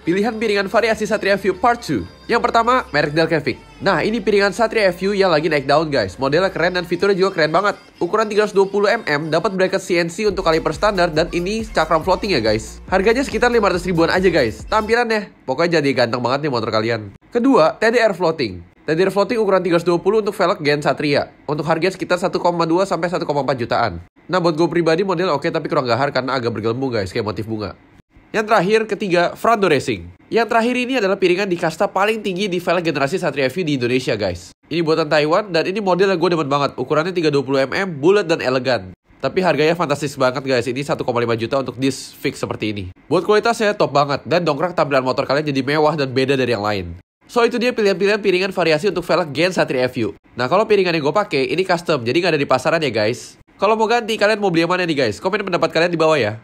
Pilihan piringan variasi Satria View Part 2. Yang pertama, merek Delcavic. Nah, ini piringan Satria FU yang lagi naik daun guys. Modelnya keren dan fiturnya juga keren banget. Ukuran 320mm, dapat bracket CNC untuk kaliper standar dan ini cakram floating ya guys. Harganya sekitar 500 ribuan aja guys. Tampilannya, pokoknya jadi ganteng banget nih motor kalian. Kedua, TDR Floating. TDR Floating ukuran 320 untuk velg Gen Satria. Untuk harga sekitar 1,2 sampai 1,4 jutaan. Nah, buat gue pribadi model oke okay, tapi kurang gahar karena agak bergelembung guys, kayak motif bunga. Yang terakhir, ketiga, Frando Racing. Yang terakhir ini adalah piringan di kasta paling tinggi di velg generasi Satria FU di Indonesia, guys. Ini buatan Taiwan, dan ini model yang gue demen banget. Ukurannya 320mm, bulat dan elegan. Tapi harganya fantastis banget guys, ini 1,5 juta untuk disc fix seperti ini. Buat kualitasnya top banget, dan dongkrak tampilan motor kalian jadi mewah dan beda dari yang lain. So itu dia pilihan-pilihan piringan variasi untuk velg Gen Satria FU. Nah kalau piringan yang gue pake, ini custom, jadi nggak ada di pasaran ya guys. Kalau mau ganti, kalian mau beli yang mana nih guys? Komen pendapat kalian di bawah ya.